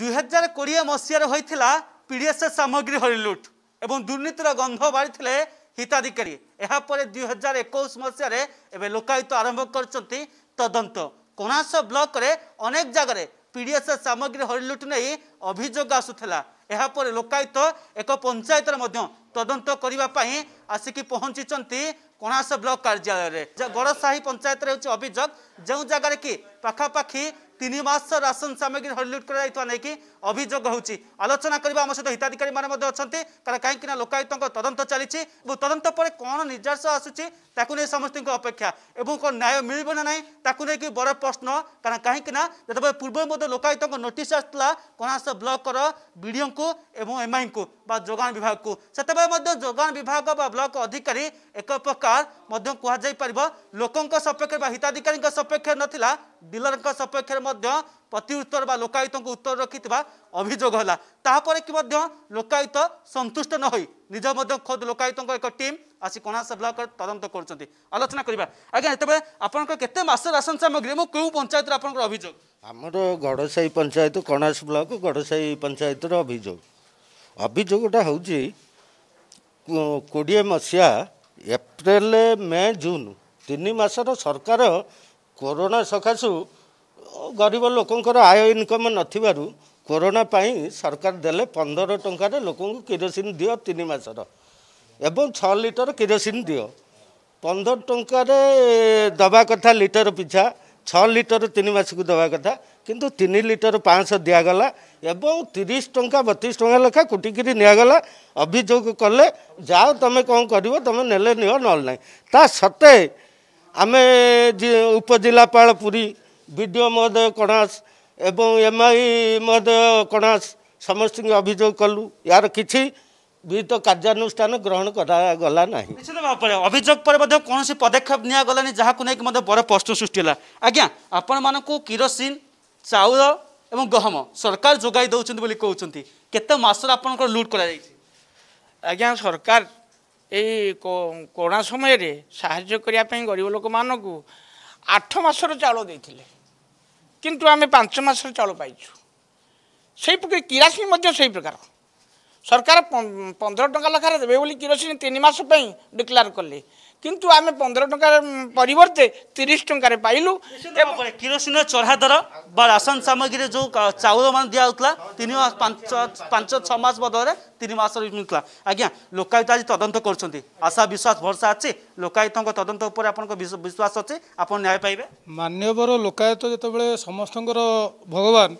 দুই হাজার কোড়িয়ে মশার হয়েছিল পিডিএসএস সামগ্রী হরিলুট এবং দুর্নীতির গন্ধ বাড়িলে হিতাধিকারী এরপরে দুই হাজার একুশ মশার এবে লোকায়ুক্ত আরম্ভ করছেন তদন্ত কোণাস ব্লকরে অনেক জায়গায় পিডিএসএস সামগ্রী হরিলুট নেই অভিযোগ আসুলা এরপরে লোকায়ুক্ত এক পঞ্চায়েতরে তদন্ত করা আসিকি পৌঁছিছেন কଣାস ব্লক কার্যালয়ের গড়সাহি পঞ্চায়েতের হচ্ছে অভিযোগ যে জায়গার কি পাখাপাখি তিন মাস রাসন সামগ্রী হরিলুট করা নেই অভিযোগ হচ্ছে আলোচনা করা আমার সহ হিতাধিকারী মানে অনেক কারণ কিন্তু না লোকায়ুক্ত তদন্ত চালছে এবং তদন্ত পরে কোণ নির্যাস আসুচি তাকে নিয়ে সমস্ত অপেক্ষা এবং কোণ ন্যায় মিলব না না তাকে নিয়ে বড় প্রশ্ন কারণ কিন্তু না যেতবে পূর্ব মধ্যে লোকায়ুক্ত নোটিস আসলা কোণাস ব্লকর বিডিও এবং এমআই ବା ଯୋଗାଣ ବିଭାଗକୁ ସେତେବେଳେ ମଧ୍ୟ ଯୋଗାଣ ବିଭାଗ ବା ବ୍ଲକ ଅଧିକାରୀ ଏକ ପ୍ରକାର ମଧ୍ୟ କୁହାଯାଇପାରିବ ଲୋକଙ୍କ ସପକ୍ଷରେ ବା ହିତାଧିକାରୀଙ୍କ ସପକ୍ଷରେ ନଥିଲା ଡିଲରଙ୍କ ସପକ୍ଷରେ ମଧ୍ୟ ପ୍ରତି ଉତ୍ତର ବା ଲୋକାୟୁକ୍ତଙ୍କୁ ଉତ୍ତର ରଖିଥିବା ଅଭିଯୋଗ ହେଲା ତାହାପରେ କି ମଧ୍ୟ ଲୋକାୟୁକ୍ତ ସନ୍ତୁଷ୍ଟ ନ ହୋଇ ନିଜ ମଧ୍ୟ ଖୋଦ ଲୋକାୟୁକ୍ତଙ୍କ ଏକ ଟିମ୍ ଆସି କଣାସ ବ୍ଲକରେ ତଦନ୍ତ କରୁଛନ୍ତି ଆଲୋଚନା କରିବା ଆଜ୍ଞା ଯେତେବେଳେ ଆପଣଙ୍କର କେତେ ମାସ ରାସନ ସାମଗ୍ରୀ ଏବଂ କେଉଁ ପଞ୍ଚାୟତରେ ଆପଣଙ୍କର ଅଭିଯୋଗ ଆମର ଗଡ଼ସାହି ପଞ୍ଚାୟତ କଣାସ ବ୍ଲକ ଗଡ଼ସାହି ପଞ୍ଚାୟତର ଅଭିଯୋଗ ଅଭିଯୋଗଟା ହେଉଛି କୋଡ଼ିଏ ମସିହା ଏପ୍ରିଲ ମେ ଜୁନ୍ ତିନି ମାସର ସରକାର କରୋନା ସକାଶୁ ଗରିବ ଲୋକଙ୍କର ଆୟ ଇନକମ୍ ନଥିବାରୁ କରୋନା ପାଇଁ ସରକାର ଦେଲେ ପନ୍ଦର ଟଙ୍କାରେ ଲୋକଙ୍କୁ କିରୋସିନ ଦିଅ ତିନି ମାସର ଏବଂ ଛଅ ଲିଟର କିରୋସିନ ଦିଅ ପନ୍ଦର ଟଙ୍କାରେ ଦେବା କଥା ଲିଟର ପିଛା ଛଅ ଲିଟର ତିନି ମାସକୁ ଦେବା କଥା কিন্তু তিন লিটর পাঁচশহ দিগলা এবং তিরিশ টঙ্কা বতিশ টঙ্কা লেখা কুটিকি নিগলা অভিযোগ কলে যাও তুমি কম করব তুমি নেলে নিও নল না তা সত্ত্বে আমি উপজেলাপাল পুরী বিডিও মহোদয় কণাস এবং এমআই মহোদয় কণাস সমস্ত অভিযোগ কলু ইয়ার কিছু বিহিত কার্যানুষ্ঠান গ্রহণ করাগলা না নিশ্চিত ভাবে অভিযোগ পরে কৌশি পদক্ষেপ নিগলানি যা বড় প্রশ্ন সৃষ্টি হল আজ্ঞা আপনার মানুষ কিরোসিন ଚାଉଳ ଏବଂ ଗହମ ସରକାର ଯୋଗାଇ ଦେଉଛନ୍ତି ବୋଲି କହୁଛନ୍ତି କେତେ ମାସରେ ଆପଣଙ୍କର ଲୁଟ୍ କରାଯାଇଛି ଆଜ୍ଞା ସରକାର ଏଇ କରୋନା ସମୟରେ ସାହାଯ୍ୟ କରିବା ପାଇଁ ଗରିବ ଲୋକମାନଙ୍କୁ ଆଠ ମାସର ଚାଉଳ ଦେଇଥିଲେ କିନ୍ତୁ ଆମେ ପାଞ୍ଚ ମାସର ଚାଉଳ ପାଇଛୁ ସେହିପରି କିରାସିନି ମଧ୍ୟ ସେହି ପ୍ରକାର সরকার পনেরো টাকা লেখার দেবে বলে কিরোসিন তিন মাস ডিক্লার কলে কিন্তু আমি পনেরো টাকার পরিবর্তে তিরিশ টাকার পাইলু কিরোসিন চড়া দর বা রাশন সামগ্রী যে চাউল মানে দিয়া হচ্ছিল তিন মাস পাঁচ ছ মাস বদলে তিন মাস মিলা আজ্ঞা লোকায়ুক্ত আজ তদন্ত করছেন আশা বিশ্বাস ভরসা আছে লোকায়ুক্ত তদন্ত উপরে আপনার বিশ্বাস আছে আপনার ন্যায় পাইবে মান্যবর লোকায়ুক্ত যেত সমস্ত ভগবান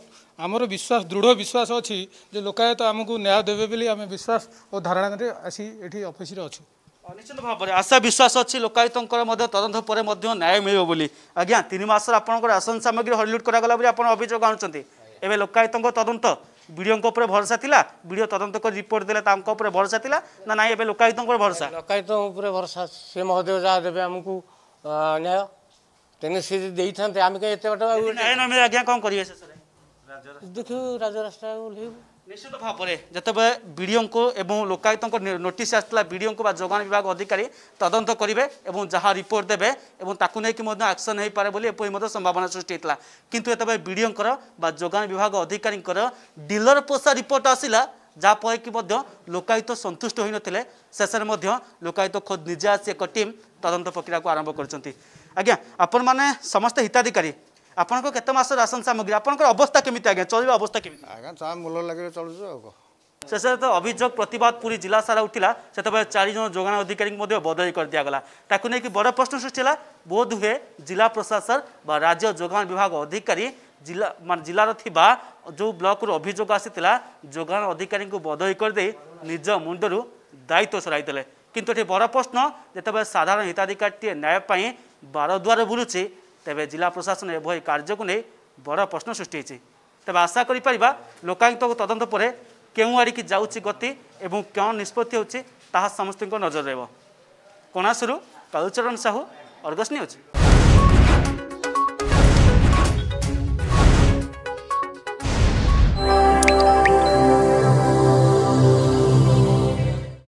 আমার বিশ্বাস দৃঢ় বিশ্বাস অছি যে লোকায়ত আমি ন্যায় দেবে বলে আমি বিশ্বাস ও ধারণারে আসি এটি অফিসে অছু নিশ্চিত ভাবে আশা বিশ্বাস অছি লোকায়তঙ্কর মধ্যে তদন্ত পরে মধ্যে ন্যায় মিলব বলি আজ্ঞা তিন মাসর আপনার আসন সামগ্রী হলিউড করাগলা বলে আপনার অভিযোগ আনুচার এবে লোকায়তঙ্ক তদন্ত বিডিওঙ্ক উপরে ভরসা লা বিডিও তদন্ত করে রিপোর্ট দেলে তাঙ্ক উপরে ভরসা লা না নাই এবে লোকায়তঙ্কর ভরসা লোকায়ত উপরে ভরসা সে মহোদয় যা দেবে আমি ন্যায় তেমনি সে যদি দিয়ে আমি কে এত বাট ন্যায় নমিলে আজ্ঞা কম করবে ଦେଖୁ ରାଜରାସ୍ତା ଓହ୍ଲେଇବୁ ନିଶ୍ଚିତ ଭାବରେ ଯେତେବେଳେ ବିଡ଼ିଓଙ୍କୁ ଏବଂ ଲୋକାୟୁକ୍ତଙ୍କ ନୋଟିସ୍ ଆସିଥିଲା ବିଡ଼ିଓଙ୍କୁ ବା ଯୋଗାଣ ବିଭାଗ ଅଧିକାରୀ ତଦନ୍ତ କରିବେ ଏବଂ ଯାହା ରିପୋର୍ଟ ଦେବେ ଏବଂ ତାକୁ ନେଇକି ମଧ୍ୟ ଆକ୍ସନ୍ ହୋଇପାରେ ବୋଲି ଏପରି ମଧ୍ୟ ସମ୍ଭାବନା ସୃଷ୍ଟି ହୋଇଥିଲା କିନ୍ତୁ ଯେତେବେଳେ ବିଡ଼ିଓଙ୍କର ବା ଯୋଗାଣ ବିଭାଗ ଅଧିକାରୀଙ୍କର ଡିଲର ପୋଷା ରିପୋର୍ଟ ଆସିଲା ଯାହାଫଳରେ କି ମଧ୍ୟ ଲୋକାୟୁକ୍ତ ସନ୍ତୁଷ୍ଟ ହୋଇନଥିଲେ ଶେଷରେ ମଧ୍ୟ ଲୋକାୟୁକ୍ତ ଖୋଦ୍ ନିଜେ ଆସି ଏକ ଟିମ୍ ତଦନ୍ତ ପ୍ରକ୍ରିୟାକୁ ଆରମ୍ଭ କରିଛନ୍ତି ଆଜ୍ଞା ଆପଣମାନେ ସମସ୍ତେ ହିତାଧିକାରୀ ଆପଣଙ୍କ କେତେ ମାସର ରାସନ ସାମଗ୍ରୀ ଆପଣଙ୍କର ଅବସ୍ଥା କେମିତି ଆଜ୍ଞା ଚଳିବା ଅବସ୍ଥା କେମିତି ଆଜ୍ଞା ଚା ମୂଲ ଲାଗିଲେ ଚଳୁଛୁ ଆଉ ଶେଷରେ ତ ଅଭିଯୋଗ ପ୍ରତିବାଦ ପୁରୀ ଜିଲ୍ଲା ସାରା ଉଠିଲା ସେତେବେଳେ ଚାରିଜଣ ଯୋଗାଣ ଅଧିକାରୀଙ୍କୁ ମଧ୍ୟ ବଦଳି କରିଦିଆଗଲା ତାକୁ ନେଇକି ବଡ଼ ପ୍ରଶ୍ନ ସୃଷ୍ଟି ହେଲା ବୋଧ ହୁଏ ଜିଲ୍ଲା ପ୍ରଶାସନ ବା ରାଜ୍ୟ ଯୋଗାଣ ବିଭାଗ ଅଧିକାରୀ ଜିଲ୍ଲା ମାନେ ଜିଲ୍ଲାର ଥିବା ଯେଉଁ ବ୍ଲକରୁ ଅଭିଯୋଗ ଆସିଥିଲା ଯୋଗାଣ ଅଧିକାରୀଙ୍କୁ ବଦଳି କରିଦେଇ ନିଜ ମୁଣ୍ଡରୁ ଦାୟିତ୍ୱ ସରାଇଦେଲେ କିନ୍ତୁ ଏଠି ବଡ଼ ପ୍ରଶ୍ନ ଯେତେବେଳେ ସାଧାରଣ ହିତାଧିକାରୀଟିଏ ନ୍ୟାୟ ପାଇଁ ବାର ଦୁଆରେ ବୁଲୁଛି ତେବେ ଜିଲ୍ଲା ପ୍ରଶାସନ ଏଭଳି କାର୍ଯ୍ୟକୁ ନେଇ ବଡ଼ ପ୍ରଶ୍ନ ସୃଷ୍ଟି ହୋଇଛି ତେବେ ଆଶା କରିପାରିବା ଲୋକାୟୁକ୍ତଙ୍କ ତଦନ୍ତ ପରେ କେଉଁ ଆଡ଼ିକି ଯାଉଛି ଗତି ଏବଂ କେଉଁ ନିଷ୍ପତ୍ତି ହେଉଛି ତାହା ସମସ୍ତଙ୍କ ନଜର ରହିବ କୋଣାସୁରୁ କାଲୁଚରଣ ସାହୁ ଅର୍ଗସ୍ ନ୍ୟୁଜ୍